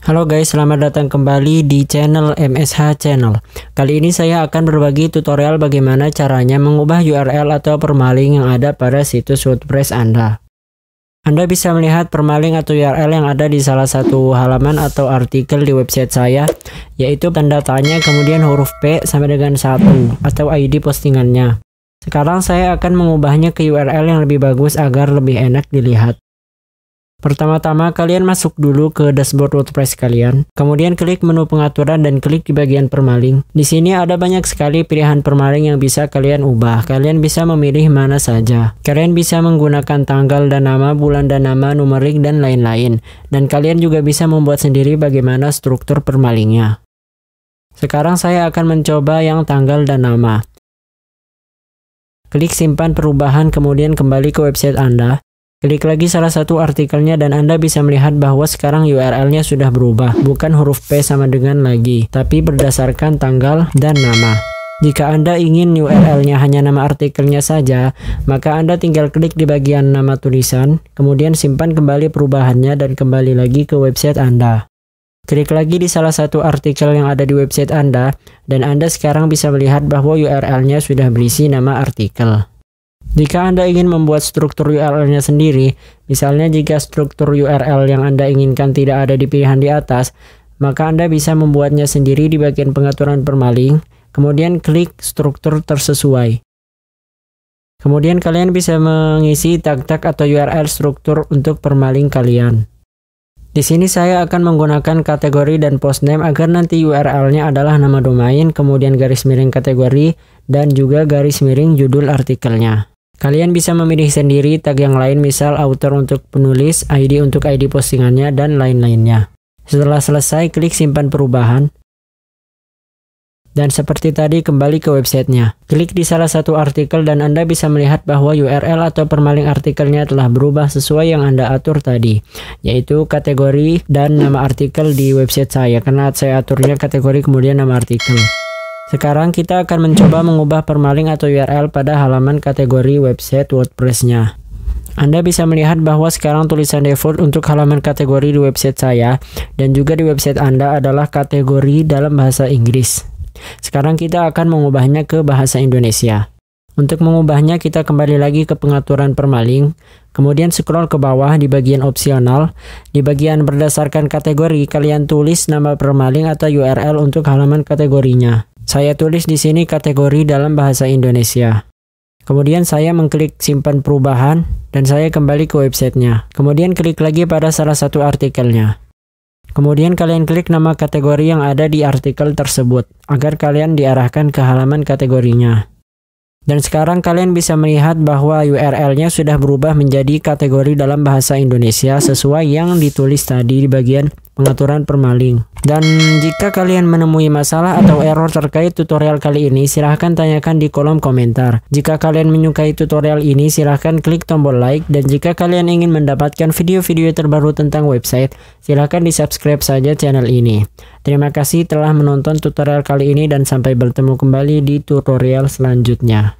Halo guys, selamat datang kembali di channel MSH Channel. Kali ini saya akan berbagi tutorial bagaimana caranya mengubah URL atau permaling yang ada pada situs WordPress Anda. Anda bisa melihat permaling atau URL yang ada di salah satu halaman atau artikel di website saya, yaitu tanda tanya kemudian huruf P sampai dengan satu atau ID postingannya. Sekarang saya akan mengubahnya ke URL yang lebih bagus agar lebih enak dilihat. Pertama-tama kalian masuk dulu ke dashboard WordPress kalian, kemudian klik menu pengaturan dan klik di bagian permaling. Di sini ada banyak sekali pilihan permaling yang bisa kalian ubah. Kalian bisa memilih mana saja. Kalian bisa menggunakan tanggal dan nama, bulan dan nama, numerik dan lain-lain. Dan kalian juga bisa membuat sendiri bagaimana struktur permalingnya. Sekarang saya akan mencoba yang tanggal dan nama. Klik simpan perubahan kemudian kembali ke website Anda. Klik lagi salah satu artikelnya dan Anda bisa melihat bahwa sekarang URL-nya sudah berubah, bukan huruf P sama dengan lagi, tapi berdasarkan tanggal dan nama. Jika Anda ingin URL-nya hanya nama artikelnya saja, maka Anda tinggal klik di bagian nama tulisan, kemudian simpan kembali perubahannya dan kembali lagi ke website Anda. Klik lagi di salah satu artikel yang ada di website Anda, dan Anda sekarang bisa melihat bahwa URL-nya sudah berisi nama artikel. Jika Anda ingin membuat struktur URL-nya sendiri, misalnya jika struktur URL yang Anda inginkan tidak ada di pilihan di atas, maka Anda bisa membuatnya sendiri di bagian pengaturan permaling, kemudian klik struktur tersesuai. Kemudian kalian bisa mengisi tag-tag atau URL struktur untuk permaling kalian. Di sini saya akan menggunakan kategori dan postname agar nanti URL-nya adalah nama domain, kemudian garis miring kategori, dan juga garis miring judul artikelnya. Kalian bisa memilih sendiri tag yang lain misal author untuk penulis, ID untuk ID postingannya, dan lain-lainnya. Setelah selesai, klik simpan perubahan. Dan seperti tadi, kembali ke websitenya. Klik di salah satu artikel dan Anda bisa melihat bahwa URL atau permaling artikelnya telah berubah sesuai yang Anda atur tadi, yaitu kategori dan nama artikel di website saya, karena saya aturnya kategori kemudian nama artikel. Sekarang kita akan mencoba mengubah permaling atau URL pada halaman kategori website WordPress-nya. Anda bisa melihat bahwa sekarang tulisan default untuk halaman kategori di website saya dan juga di website Anda adalah kategori dalam bahasa Inggris. Sekarang kita akan mengubahnya ke bahasa Indonesia. Untuk mengubahnya kita kembali lagi ke pengaturan permaling, kemudian scroll ke bawah di bagian opsional. Di bagian berdasarkan kategori, kalian tulis nama permaling atau URL untuk halaman kategorinya. Saya tulis di sini kategori dalam bahasa Indonesia. Kemudian saya mengklik simpan perubahan dan saya kembali ke websitenya. Kemudian klik lagi pada salah satu artikelnya. Kemudian kalian klik nama kategori yang ada di artikel tersebut agar kalian diarahkan ke halaman kategorinya. Dan sekarang kalian bisa melihat bahwa URL-nya sudah berubah menjadi kategori dalam bahasa Indonesia sesuai yang ditulis tadi di bagian pengaturan permaling. Dan jika kalian menemui masalah atau error terkait tutorial kali ini, silahkan tanyakan di kolom komentar. Jika kalian menyukai tutorial ini, silahkan klik tombol like. Dan jika kalian ingin mendapatkan video-video terbaru tentang website, silahkan di subscribe saja channel ini. Terima kasih telah menonton tutorial kali ini dan sampai bertemu kembali di tutorial selanjutnya.